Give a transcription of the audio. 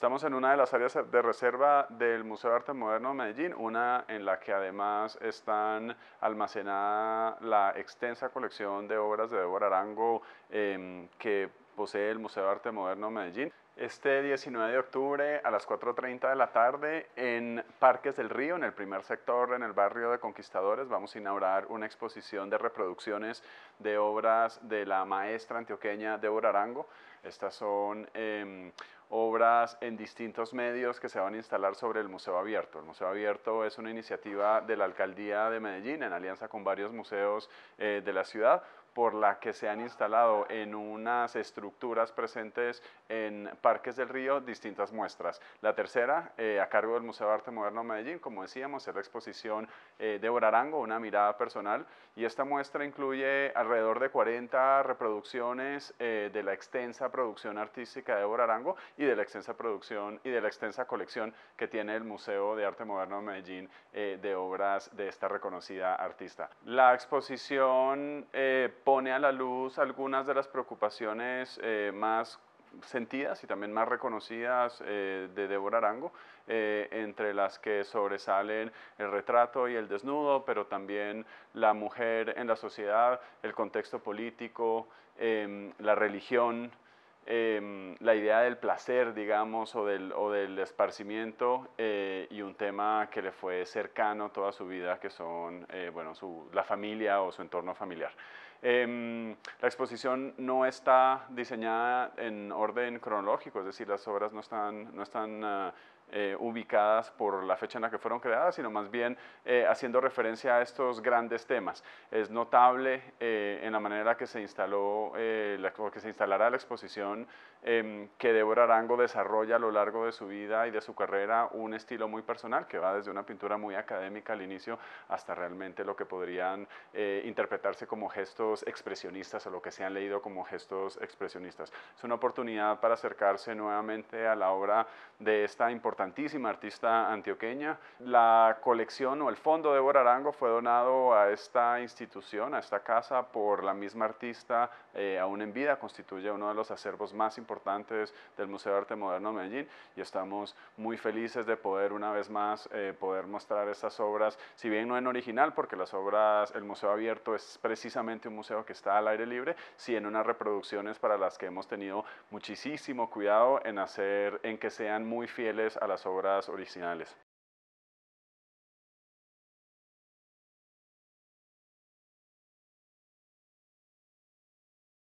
Estamos en una de las áreas de reserva del Museo de Arte Moderno de Medellín, una en la que además están almacenada la extensa colección de obras de Débora Arango, em, que posee el Museo de Arte Moderno de Medellín. Este 19 de octubre a las 4.30 de la tarde en Parques del Río, en el primer sector, en el barrio de Conquistadores, vamos a inaugurar una exposición de reproducciones de obras de la maestra antioqueña Débora Arango. Estas son em, obras en distintos medios que se van a instalar sobre el Museo Abierto. El Museo Abierto es una iniciativa de la Alcaldía de Medellín en alianza con varios museos eh, de la ciudad por la que se han instalado en unas estructuras presentes en Parques del Río distintas muestras. La tercera, eh, a cargo del Museo de Arte Moderno de Medellín, como decíamos, es la exposición eh, de Orarango, una mirada personal, y esta muestra incluye alrededor de 40 reproducciones eh, de la extensa producción artística de Orarango y de la extensa producción y de la extensa colección que tiene el Museo de Arte Moderno de Medellín de obras de esta reconocida artista. La exposición pone a la luz algunas de las preocupaciones eh, más sentidas y también más reconocidas eh, de Débora Arango, eh, entre las que sobresalen el retrato y el desnudo, pero también la mujer en la sociedad, el contexto político, em, la religión. Em, la idea del placer, digamos, o del, o del esparcimiento eh, y un tema que le fue cercano toda su vida, que son, eh, bueno, su, la familia o su entorno familiar. Em, la exposición no está diseñada en orden cronológico, es decir, las obras no están, no están ah, eh, ubicadas por la fecha en la que fueron creadas, sino más bien haciendo referencia a estos grandes temas. Es notable en la manera que se instaló, o que se instalará la exposición, em, que Débora Arango desarrolla a lo largo de su vida y de su carrera un estilo muy personal que va desde una pintura muy académica al inicio hasta realmente lo que podrían eh, interpretarse como gestos expresionistas o lo que se han leído como gestos expresionistas. Es una oportunidad para acercarse nuevamente a la obra de esta importantísima artista antioqueña. La colección o el fondo de Débora Arango fue donado a esta institución, a esta casa, por la misma artista eh, aún en vida, constituye uno de los acervos más importantes del Museo de Arte Moderno de Medellín y estamos muy felices de poder una vez más eh, poder mostrar estas obras, si bien no en original, porque las obras, el Museo Abierto es precisamente un museo que está al aire libre, sí en unas reproducciones para las que hemos tenido muchísimo cuidado en hacer, en que sean muy fieles a las obras originales.